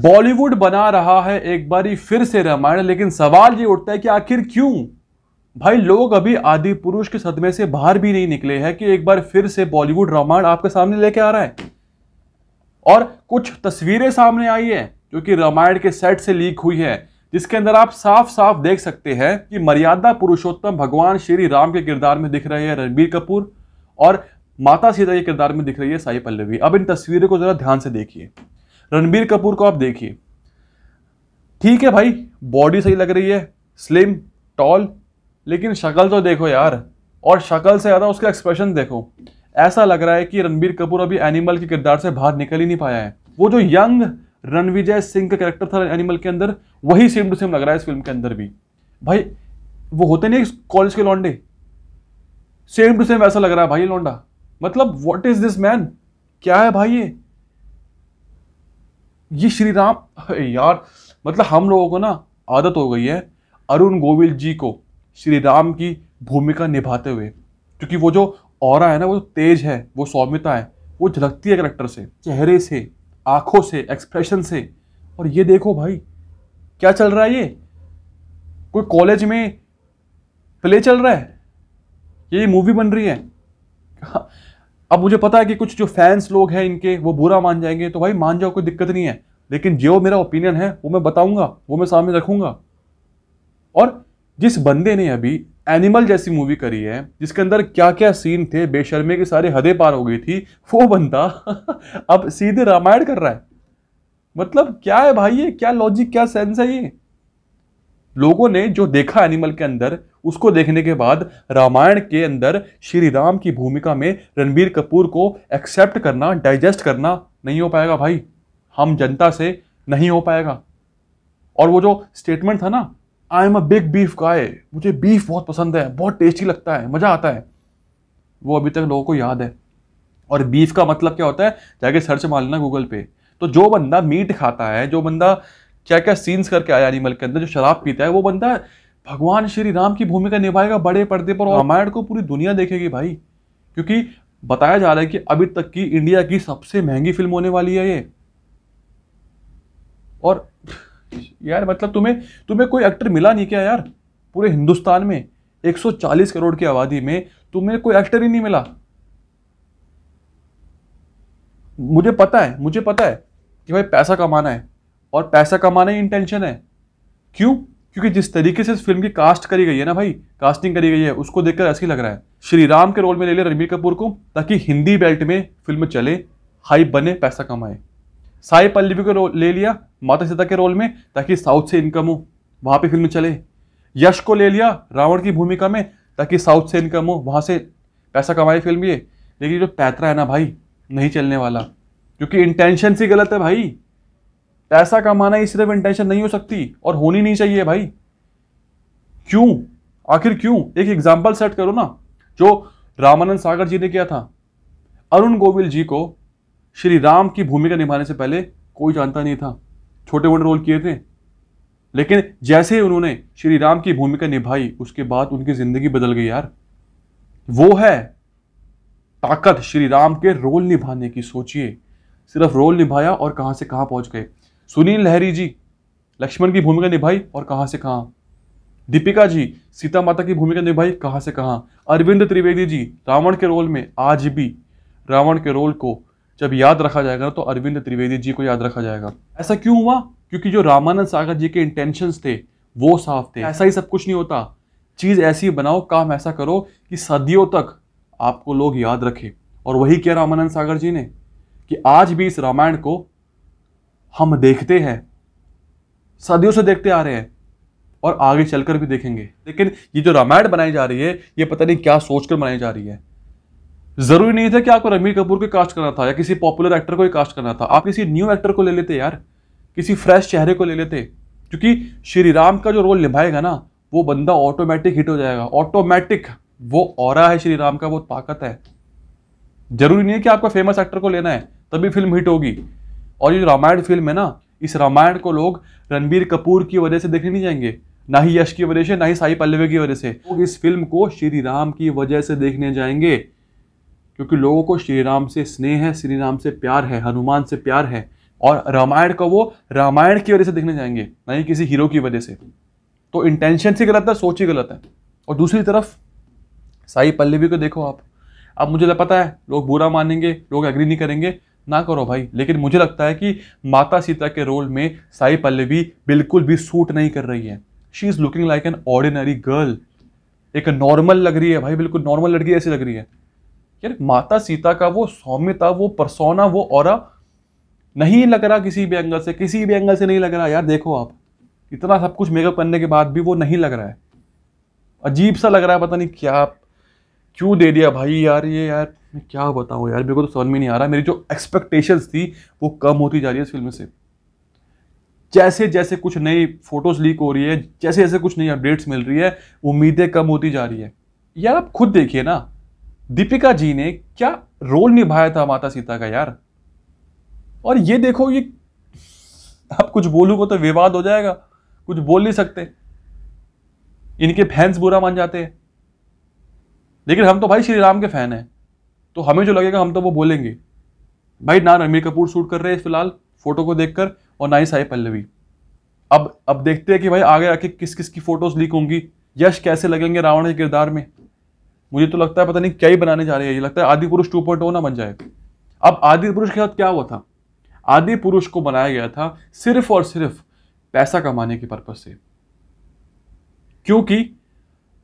बॉलीवुड बना रहा है एक बारी फिर से रामायण लेकिन सवाल ये उठता है कि आखिर क्यों भाई लोग अभी आदि पुरुष के सदमे से बाहर भी नहीं निकले हैं कि एक बार फिर से बॉलीवुड रामायण आपके सामने लेके आ रहा है और कुछ तस्वीरें सामने आई है जो कि रामायण के सेट से लीक हुई है जिसके अंदर आप साफ साफ देख सकते हैं कि मर्यादा पुरुषोत्तम भगवान श्री राम के किरदार में दिख रहे हैं रणबीर कपूर और माता सीता के किरदार में दिख रही है साई पल्लवी अब इन तस्वीरों को जरा ध्यान से देखिए रणबीर कपूर को आप देखिए ठीक है भाई बॉडी सही लग रही है स्लिम टॉल लेकिन शक्ल तो देखो यार और शक्ल से ज़्यादा उसका एक्सप्रेशन देखो ऐसा लग रहा है कि रणबीर कपूर अभी एनिमल के किरदार से बाहर निकल ही नहीं पाया है वो जो यंग रणविजय सिंह का कैरेक्टर था एनिमल के अंदर वही सेम टू सेम लग रहा है इस फिल्म के अंदर भी भाई वो होते नहीं कॉलेज के लौंडे सेम टू सेम ऐसा लग रहा है भाई लौंडा मतलब वॉट इज दिस मैन क्या है भाई ये ये श्री राम यार मतलब हम लोगों को ना आदत हो गई है अरुण गोविल जी को श्री राम की भूमिका निभाते हुए क्योंकि वो जो और है ना वो तेज है वो सौम्यता है वो झलकती है करेक्टर से चेहरे से आँखों से एक्सप्रेशन से और ये देखो भाई क्या चल रहा है ये कोई कॉलेज में प्ले चल रहा है ये मूवी बन रही है हाँ, अब मुझे पता है कि कुछ जो फैंस लोग हैं इनके वो बुरा मान जाएंगे तो भाई मान जाओ कोई दिक्कत नहीं है लेकिन जो मेरा ओपिनियन है वो मैं बताऊंगा वो मैं सामने रखूंगा और जिस बंदे ने अभी एनिमल जैसी मूवी करी है जिसके अंदर क्या क्या सीन थे बेशर्मे के सारे हदे पार हो गई थी वो बंदा अब सीधे रामायण कर रहा है मतलब क्या है भाई ये क्या लॉजिक क्या सेंस है ये लोगों ने जो देखा एनिमल के अंदर उसको देखने के बाद रामायण के अंदर श्री राम की भूमिका में रणबीर कपूर को एक्सेप्ट करना डाइजेस्ट करना नहीं हो पाएगा भाई हम जनता से नहीं हो पाएगा और वो जो स्टेटमेंट था ना I am a big beef guy मुझे बीफ बहुत पसंद है बहुत टेस्टी लगता है मज़ा आता है वो अभी तक लोगों को याद है और बीफ का मतलब क्या होता है जाके सर्च मार लेना गूगल पे तो जो बंदा मीट खाता है जो बंदा क्या क्या सीन्स करके आया एनिमल के अंदर जो शराब पीता है वो बंदा भगवान श्री राम की भूमिका निभाएगा बड़े पर्दे पर रामायण को पूरी दुनिया देखेगी भाई क्योंकि बताया जा रहा है कि अभी तक की इंडिया की सबसे महंगी फिल्म होने वाली है ये और यार मतलब तुम्हें तुम्हें कोई एक्टर मिला नहीं क्या यार पूरे हिंदुस्तान में 140 करोड़ की आबादी में तुम्हें कोई एक्टर ही नहीं मिला मुझे पता है मुझे पता है कि भाई पैसा कमाना है और पैसा कमाना ही इंटेंशन है क्यों क्योंकि जिस तरीके से इस फिल्म की कास्ट करी गई है ना भाई कास्टिंग करी गई है उसको देखकर ही लग रहा है श्री राम के रोल में ले लिया रणबीर कपूर को ताकि हिंदी बेल्ट में फिल्म चले हाई बने पैसा कमाए साई पल्लवी को ले लिया माता सीता के रोल में ताकि साउथ से इनकम हो वहाँ पर फिल्म चले यश को ले लिया रावण की भूमिका में ताकि साउथ से इनकम हो वहाँ से पैसा कमाए फिल्म ये लेकिन जो पैतरा है ना भाई नहीं चलने वाला क्योंकि इंटेंशन सी गलत है भाई पैसा कमाना ये सिर्फ इंटेंशन नहीं हो सकती और होनी नहीं चाहिए भाई क्यों आखिर क्यों एक एग्जाम्पल सेट करो ना जो रामानंद सागर जी ने किया था अरुण गोविल जी को श्री राम की भूमिका निभाने से पहले कोई जानता नहीं था छोटे मोटे रोल किए थे लेकिन जैसे ही उन्होंने श्री राम की भूमिका निभाई उसके बाद उनकी जिंदगी बदल गई यार वो है ताकत श्री राम के रोल निभाने की सोचिए सिर्फ रोल निभाया और कहां से कहां पहुंच गए सुनील लहरी जी लक्ष्मण की भूमिका निभाई और कहाँ से कहाँ दीपिका जी सीता माता की भूमिका निभाई कहाँ से कहाँ अरविंद त्रिवेदी जी रावण के रोल में आज भी रावण के रोल को जब याद रखा जाएगा तो अरविंद त्रिवेदी जी को याद रखा जाएगा ऐसा क्यों हुआ क्योंकि जो रामानंद सागर जी के इंटेंशंस थे वो साफ थे ऐसा ही सब कुछ नहीं होता चीज़ ऐसी बनाओ काम ऐसा करो कि सदियों तक आपको लोग याद रखें और वही किया रामानंद सागर जी ने कि आज भी इस रामायण को हम देखते हैं सदियों से देखते आ रहे हैं और आगे चलकर भी देखेंगे लेकिन ये जो रामायण बनाई जा रही है ये पता नहीं क्या सोचकर बनाई जा रही है जरूरी नहीं था कि आपको रणबीर कपूर को कास्ट करना था या किसी पॉपुलर एक्टर को ही कास्ट करना था आप किसी न्यू एक्टर को ले लेते यार किसी फ्रेश चेहरे को ले लेते क्योंकि श्री राम का जो रोल निभाएगा ना वो बंदा ऑटोमेटिक हिट हो जाएगा ऑटोमेटिक वो और है श्री राम का वो ताकत है जरूरी नहीं है कि आपको फेमस एक्टर को लेना है तभी फिल्म हिट होगी और ये रामायण फिल्म है ना इस रामायण को लोग रणबीर कपूर की वजह से देखने नहीं जाएंगे ना ही यश की वजह से ना ही साई पल्लवी की वजह से लोग इस फिल्म को श्री राम की वजह से देखने जाएंगे क्योंकि लोगों को श्री राम से स्नेह है श्री राम से प्यार है हनुमान से प्यार है और रामायण को वो रामायण की वजह से देखने जाएंगे ना ही किसी हीरो की वजह से तो इंटेंशन से गलत है सोच ही गलत है और दूसरी तरफ साई पल्लवी को देखो आप अब मुझे तो पता है लोग बुरा मानेंगे लोग एग्री नहीं करेंगे ना करो भाई लेकिन मुझे लगता है कि माता सीता के रोल में साई पल्लवी बिल्कुल भी सूट नहीं कर रही है she is looking like an ordinary girl एक नॉर्मल लग रही है भाई बिल्कुल नॉर्मल लड़की ऐसी लग रही है यार माता सीता का वो सौम्यता वो परसोना वो और नहीं लग रहा किसी भी एंगल से किसी भी एंगल से नहीं लग रहा यार देखो आप इतना सब कुछ मेकअप करने के बाद भी वो नहीं लग रहा है अजीब सा लग रहा है पता नहीं क्या क्यों दे दिया भाई यार ये यार मैं क्या बताऊँ यार मेरे को तो समझ में नहीं आ रहा मेरी जो एक्सपेक्टेशंस थी वो कम होती जा रही है इस फिल्म से जैसे जैसे कुछ नई फोटोज लीक हो रही है जैसे जैसे कुछ नई अपडेट्स मिल रही है उम्मीदें कम होती जा रही है यार आप खुद देखिए ना दीपिका जी ने क्या रोल निभाया था माता सीता का यार और ये देखो ये आप कुछ बोलोगे तो विवाद हो जाएगा कुछ बोल नहीं सकते इनके फैंस बुरा मान जाते हैं लेकिन हम तो भाई श्री राम के फैन हैं तो हमें जो लगेगा हम तो वो बोलेंगे भाई ना रणबीर कपूर शूट कर रहे हैं फिलहाल फोटो को देखकर और ना ही साई पल्लवी अब अब देखते हैं कि भाई आगे आके किस किस की फोटोज लीक होंगी यश कैसे लगेंगे रावण के किरदार में मुझे तो लगता है पता नहीं क्या ही बनाने जा रही है ये लगता है आदि पुरुष टू पॉइंट ना बन जाए अब आदि पुरुष के साथ क्या हुआ था आदि पुरुष को बनाया गया था सिर्फ और सिर्फ पैसा कमाने के पर्पज से क्योंकि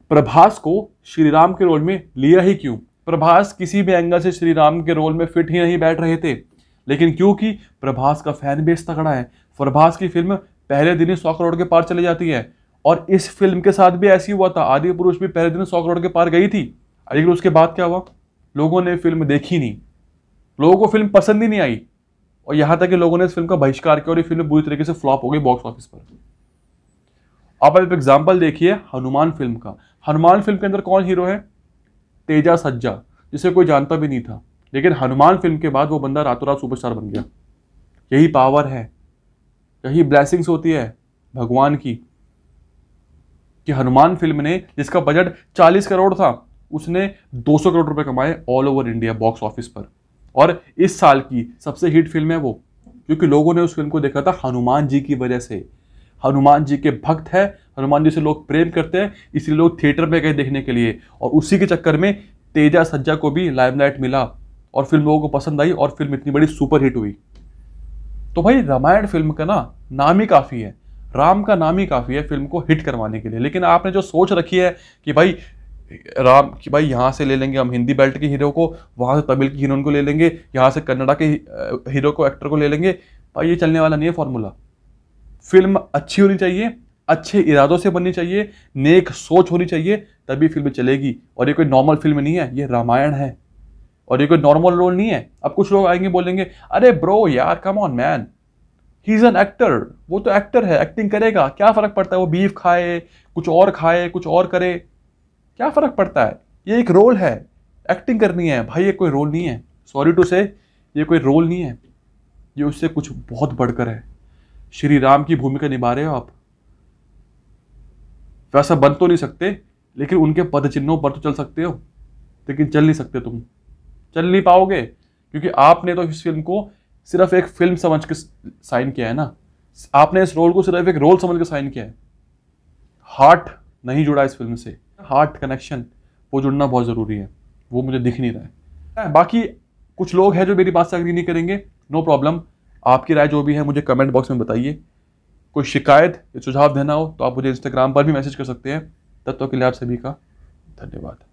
प्रभास को श्रीराम के रोल में लिया ही क्यों प्रभास किसी भी एंगल से श्री राम के रोल में फिट ही नहीं बैठ रहे थे लेकिन क्योंकि प्रभास का फैन बेस तगड़ा है प्रभास की फिल्म पहले दिन ही सौ करोड़ के पार चली जाती है और इस फिल्म के साथ भी ऐसी हुआ था आदि पुरुष भी पहले दिन सौ करोड़ के पार गई थी लेकिन उसके बाद क्या हुआ लोगों ने फिल्म देखी नहीं लोगों को फिल्म पसंद ही नहीं आई और यहाँ तक कि लोगों ने इस फिल्म का बहिष्कार किया और ये फिल्म बुरी तरीके से फ्लॉप हो गई बॉक्स ऑफिस पर आप आप एग्जाम्पल देखिए हनुमान फिल्म का हनुमान फिल्म के अंदर कौन हीरो है तेजा सज्जा जिसे कोई जानता भी नहीं था लेकिन हनुमान फिल्म के बाद वो बंदा रातों रात सुपरस्टार बन गया यही पावर है यही ब्लैसिंग्स होती है भगवान की कि हनुमान फिल्म ने जिसका बजट 40 करोड़ था उसने 200 करोड़ रुपए कमाए all over India box office पर और इस साल की सबसे हिट फिल्म है वो क्योंकि लोगों ने उस फिल्म को देखा था हनुमान जी की वजह से हनुमान जी के भक्त है हनुमान जी से लोग प्रेम करते हैं इसलिए लोग थिएटर में गए देखने के लिए और उसी के चक्कर में तेजा सज्जा को भी लाइमलाइट मिला और फिल्म लोगों को पसंद आई और फिल्म इतनी बड़ी सुपर हिट हुई तो भाई रामायण फिल्म का ना नाम ही काफ़ी है राम का नाम ही काफ़ी है फिल्म को हिट करवाने के लिए लेकिन आपने जो सोच रखी है कि भाई राम कि भाई यहाँ से ले लेंगे हम हिंदी बेल्ट के हीरो को वहाँ से तमिल की हीरोइन को ले लेंगे यहाँ से कन्नड़ा के हीरो को एक्टर को ले लेंगे भाई ये चलने वाला नहीं है फॉर्मूला फिल्म अच्छी होनी चाहिए अच्छे इरादों से बननी चाहिए नेक सोच होनी चाहिए तभी फिल्म चलेगी और ये कोई नॉर्मल फिल्म नहीं है ये रामायण है और ये कोई नॉर्मल रोल नहीं है अब कुछ लोग आएंगे बोलेंगे अरे ब्रो यार come on man he is an actor वो तो एक्टर है एक्टिंग करेगा क्या फ़र्क पड़ता है वो बीफ खाए कुछ और खाए कुछ और करे क्या फ़र्क पड़ता है ये एक रोल है एक्टिंग करनी है भाई ये कोई रोल नहीं है सॉरी टू से ये कोई रोल नहीं है ये उससे कुछ बहुत बढ़कर है श्री राम की भूमिका निभा रहे हो आप वैसा बन तो नहीं सकते लेकिन उनके पद चिन्हों पर तो चल सकते हो लेकिन चल नहीं सकते तुम चल नहीं पाओगे क्योंकि आपने तो इस फिल्म को सिर्फ एक फिल्म समझ के साइन किया है ना आपने इस रोल को सिर्फ एक रोल समझ के साइन किया है हार्ट नहीं जुड़ा इस फिल्म से हार्ट कनेक्शन वो जुड़ना बहुत ज़रूरी है वो मुझे दिख नहीं रहा है बाकी कुछ लोग हैं जो मेरी बात से अग्री नहीं करेंगे नो no प्रॉब्लम आपकी राय जो भी है मुझे कमेंट बॉक्स में बताइए कोई शिकायत या सुझाव देना हो तो आप मुझे इंस्टाग्राम पर भी मैसेज कर सकते हैं तब तक के लिए आप सभी का धन्यवाद